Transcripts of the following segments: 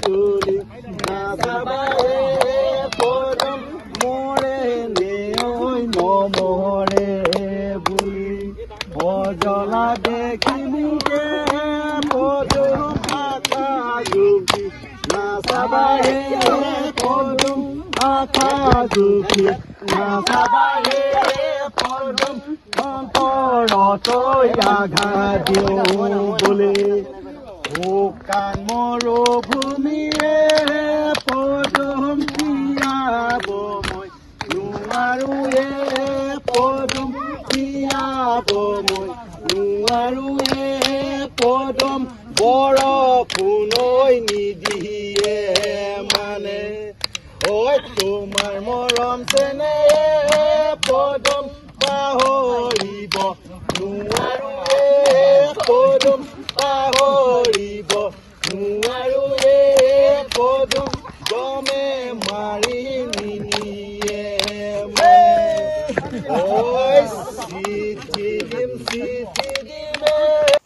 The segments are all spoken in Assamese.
তুলি পরম মোরে নেই মমরে বুলি ভজলা দেখিমুকে পরম আকা যুগি না সবাই পরম আকা যুগি না সবাই বলে শুকান মৰুভূমিয়ে পদম পিয়াব মই নোৱাৰোৱে পদম পিয়াব মই নোৱাৰোৱে পদম বৰফুনৈ নিদিয়ে মানে অই তোমাৰ মৰম চেনে পদম পাহৰিব নোৱাৰোৱে পদম পাহৰ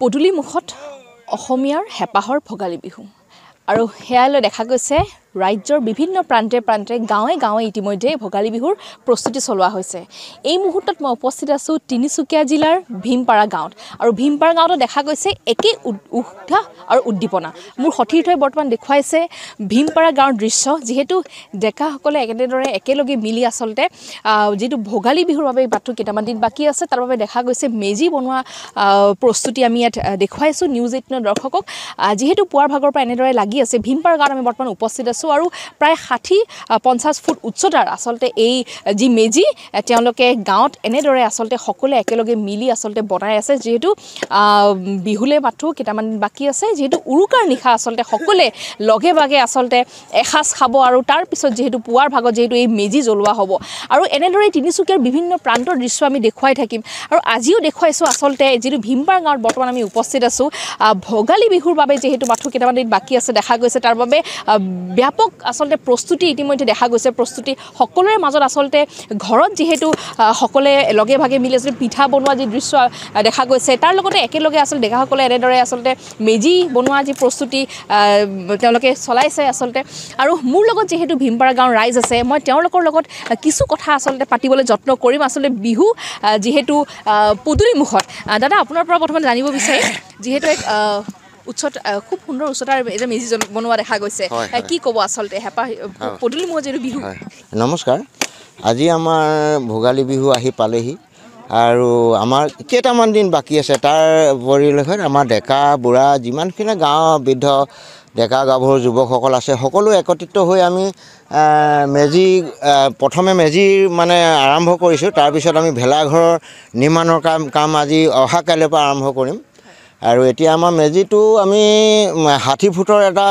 পদূলিমুখত অসমীয়াৰ হেঁপাহৰ ভোগালী বিহু আৰু সেয়ালৈ দেখা গৈছে ৰাজ্যৰ বিভিন্ন প্ৰান্তে প্ৰান্তে গাঁৱে গাঁৱে ইতিমধ্যে ভোগালী বিহুৰ প্ৰস্তুতি চলোৱা হৈছে এই মুহূৰ্তত মই উপস্থিত আছোঁ তিনিচুকীয়া জিলাৰ ভীমপাৰা গাঁৱত আৰু ভীমপাৰা গাঁৱতো দেখা গৈছে একেই উৎসাহ আৰু উদ্দীপনা মোৰ সতীৰ্থই বৰ্তমান দেখুৱাইছে ভীমপাৰা গাঁৱৰ দৃশ্য যিহেতু ডেকাসকলে একেদৰে একেলগে মিলি আচলতে যিটো ভোগালী বিহুৰ বাবে বাটো কেইটামান দিন বাকী আছে তাৰ বাবে দেখা গৈছে মেজি বনোৱা প্ৰস্তুতি আমি ইয়াত দেখুৱাইছোঁ নিউজ এইটিনৰ দৰ্শকক যিহেতু পুৱাৰ ভাগৰ পৰা এনেদৰে লাগি আছে ভীমপাৰা গাঁৱত আমি বৰ্তমান উপস্থিত আছোঁ আছোঁ আৰু প্ৰায় ষাঠি পঞ্চাছ ফুট উচ্চতাৰ আচলতে এই যি মেজি তেওঁলোকে গাঁৱত এনেদৰে আচলতে সকলোৱে একেলগে মিলি আচলতে বনাই আছে যিহেতু বিহুলৈ মাথো কেইটামান বাকী আছে যিহেতু উৰুকাৰ নিশা আচলতে সকলোৱে লগে ভাগে আচলতে এসাঁজ খাব আৰু তাৰপিছত যিহেতু পুৱাৰ ভাগত যিহেতু এই মেজি জ্বলোৱা হ'ব আৰু এনেদৰে তিনিচুকীয়াৰ বিভিন্ন প্ৰান্তৰ দৃশ্য আমি দেখুৱাই থাকিম আৰু আজিও দেখুৱাইছোঁ আচলতে যিহেতু ভীমপাৰ গাঁৱত বৰ্তমান আমি উপস্থিত আছোঁ ভোগালী বিহুৰ বাবে যিহেতু মাথো কেইটামান দিন বাকী আছে দেখা গৈছে তাৰ বাবে ব্যাপক আচলতে প্ৰস্তুতি ইতিমধ্যে দেখা গৈছে প্ৰস্তুতি সকলোৰে মাজত আচলতে ঘৰত যিহেতু সকলোৱে লগে ভাগে মিলি আচলতে পিঠা বনোৱা যি দৃশ্য দেখা গৈছে তাৰ লগতে একেলগে আচলতে ডেকাসকলে এনেদৰে আচলতে মেজি বনোৱা যি প্ৰস্তুতি তেওঁলোকে চলাইছে আচলতে আৰু মোৰ লগত যিহেতু ভীমপাৰা গাঁৱৰ ৰাইজ আছে মই তেওঁলোকৰ লগত কিছু কথা আচলতে পাতিবলৈ যত্ন কৰিম আচলতে বিহু যিহেতু পদূলিমুখত দাদা আপোনাৰ পৰা প্ৰথমতে জানিব বিচাৰিম যিহেতু এক উচ্চত খুব সুন্দৰ উচ্চতাৰ এটা মেজি বনোৱা দেখা গৈছে কি ক'ব আচলতে হেঁপাহ পদূলি মই যিহেতু বিহু নমস্কাৰ আজি আমাৰ ভোগালী বিহু আহি পালেহি আৰু আমাৰ কেইটামান দিন বাকী আছে তাৰ পৰিলক্ষত আমাৰ ডেকা বুঢ়া যিমানখিনি গাঁও বৃদ্ধ ডেকা গাভৰু যুৱকসকল আছে সকলো একত্ৰিত হৈ আমি মেজি প্ৰথমে মেজিৰ মানে আৰম্ভ কৰিছোঁ তাৰপিছত আমি ভেলাঘৰৰ নিৰ্মাণৰ কাম কাম আজি অহা কাইলৈ পৰা আৰম্ভ কৰিম আৰু এতিয়া আমাৰ মেজিটো আমি ষাঠি ফুটৰ এটা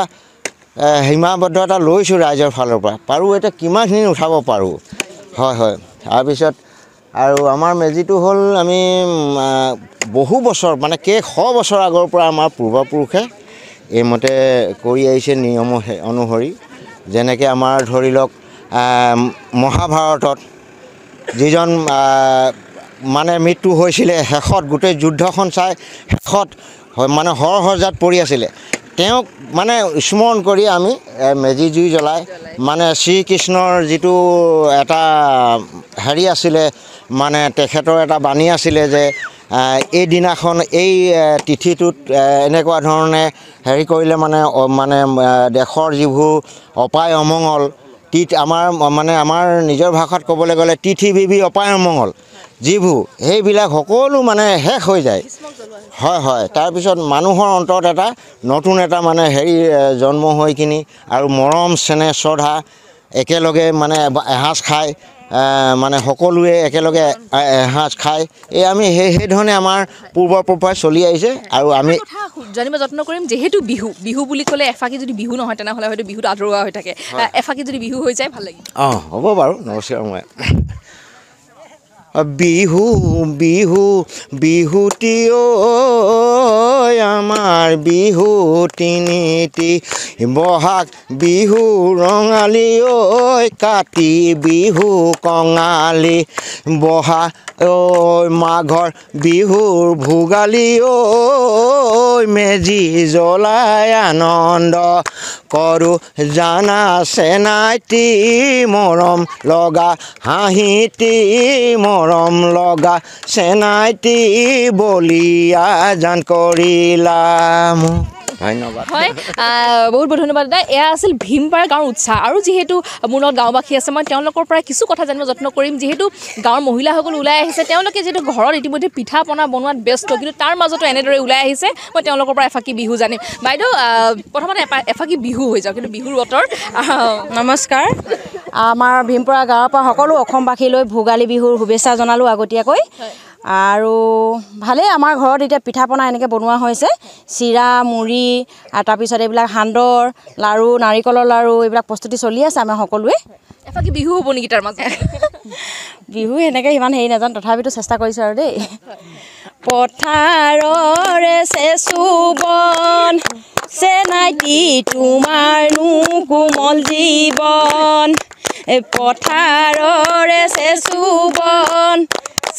সীমাবদ্ধ এটা লৈছোঁ ৰাইজৰ ফালৰ পৰা পাৰোঁ এতিয়া কিমানখিনি উঠাব পাৰোঁ হয় হয় তাৰপিছত আৰু আমাৰ মেজিটো হ'ল আমি বহু বছৰ মানে কেইশ বছৰ আগৰ পৰা আমাৰ পূৰ্বপুৰুষে এইমতে কৰি আহিছে নিয়ম অনুসৰি যেনেকৈ আমাৰ ধৰি লওক মহাভাৰতত যিজন মানে মৃত্যু হৈছিলে শেষত গোটেই যুদ্ধখন চাই শেষত মানে হৰ হৰহজাত পৰি আছিলে তেওঁক মানে স্মৰণ কৰি আমি মেজি জুই জ্বলাই মানে শ্ৰীকৃষ্ণৰ যিটো এটা হেৰি আছিলে মানে তেখেতৰ এটা বাণী আছিলে যে এই দিনাখন এই তিথিটোত এনেকুৱা ধৰণে হেৰি কৰিলে মানে মানে দেশৰ যিবোৰ অপায় অমংগল আমাৰ মানে আমাৰ নিজৰ ভাষাত ক'বলৈ গ'লে তিথি বিভি অপায় অমংগল যিবোৰ সেইবিলাক সকলো মানে শেষ হৈ যায় হয় হয় তাৰপিছত মানুহৰ অন্তৰত এটা নতুন এটা মানে হেৰি জন্ম হৈ কিনি আৰু মৰম চেনেহ শ্ৰদ্ধা একেলগে মানে এসাঁজ খায় মানে সকলোৱে একেলগে এসাঁজ খায় এই আমি সেই সেইধৰণে আমাৰ পূৰ্বৰ পূৰ্বাই চলি আহিছে আৰু আমি জানিব যত্ন কৰিম যিহেতু বিহু বিহু বুলি ক'লে এফাকি যদি বিহু নহয় তেনেহ'লে হয়তো বিহুত আদৰুৱা হৈ থাকে এফাকি যদি বিহু হৈ যায় ভাল লাগিব অঁ হ'ব বাৰু নমস্কাৰ মই বিহু বিহু বিহুতি ঐ আমাৰ বিহু তিনিটি বহাগ বিহু ৰঙালী ঐ কাতি বিহু কঙালী বহাগ ঐ মাঘৰ বিহুৰ ভোগালী ঐ মেজি জ্বলাই আনন্দ কৰোঁ জানা চেনাইটি মৰম লগা হাঁহিটি মৰম মৰম লগা চেনাইটি বলিয়া যান কৰিলাম হয় বহুত বহুত ধন্যবাদ দাদা এয়া আছিল ভীমপাৰ গাঁৱৰ উৎসাহ আৰু যিহেতু মোৰ লগত গাঁওবাসী আছে মই তেওঁলোকৰ পৰা কিছু কথা জানিব যত্ন কৰিম যিহেতু গাঁৱৰ মহিলাসকল ওলাই আহিছে তেওঁলোকে যিহেতু ঘৰত ইতিমধ্যে পিঠা পনা বনোৱাত ব্যস্ত কিন্তু তাৰ মাজতো এনেদৰে ওলাই আহিছে মই তেওঁলোকৰ পৰা এফাকি বিহু জানিম বাইদেউ প্ৰথমতে এফাকি বিহু হৈ যাওঁ কিন্তু বিহুৰ বতৰ নমস্কাৰ আমাৰ ভীমপৰা গাঁৱৰ পৰা সকলো অসমবাসীলৈ ভোগালী বিহুৰ শুভেচ্ছা জনালোঁ আগতীয়াকৈ আৰু ভালেই আমাৰ ঘৰত এতিয়া পিঠা পনা এনেকৈ বনোৱা হৈছে চিৰা মুড়ি আৰু তাৰপিছত এইবিলাক সান্দৰ লাড়ু নাৰিকলৰ লাড়ু এইবিলাক প্ৰস্তুতি চলি আছে আমাৰ সকলোৱে এফাকি বিহু হ'ব নেকি তাৰ মাজত বিহু এনেকৈ সিমান হেৰি নাজানো তথাপিতো চেষ্টা কৰিছোঁ আৰু দেই পথাৰৰে চেচু বন চেনাইটি তোমাৰ নো কোমল জীৱন পথাৰৰে চেচু বন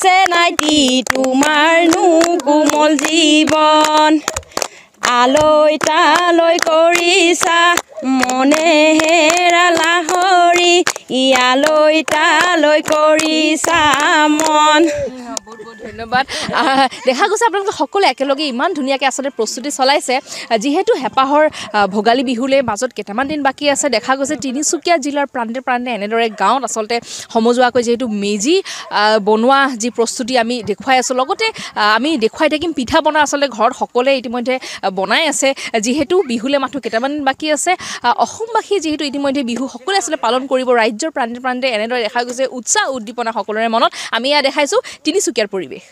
চেনাইটি তোমাৰ নো কোমল জীৱন আলৈ তালৈ কৰিছা মনে হেৰা লাহৰি ইয়ালৈ তালৈ কৰিছা মন ধন্যবাদ দেখা গৈছে আপোনালোকে সকলোৱে একেলগে ইমান ধুনীয়াকৈ আচলতে প্ৰস্তুতি চলাইছে যিহেতু হেঁপাহৰ ভোগালী বিহুলৈ মাজত কেইটামান দিন বাকী আছে দেখা গৈছে তিনিচুকীয়া জিলাৰ প্ৰান্তে প্ৰান্তে এনেদৰে গাঁৱত আচলতে সমজুৱাকৈ যিহেতু মেজি বনোৱা যি প্ৰস্তুতি আমি দেখুৱাই আছোঁ লগতে আমি দেখুৱাই থাকিম পিঠা বনোৱা আচলতে ঘৰত সকলোৱে ইতিমধ্যে বনাই আছে যিহেতু বিহুলৈ মাথো কেইটামান দিন বাকী আছে অসমবাসী যিহেতু ইতিমধ্যে বিহু সকলোৱে আচলতে পালন কৰিব ৰাজ্যৰ প্ৰান্তে প্ৰান্তে এনেদৰে দেখা গৈছে উৎসাহ উদ্দীপনা সকলোৰে মনত আমি ইয়াত দেখাইছোঁ Tinsukia Quiero por el bien.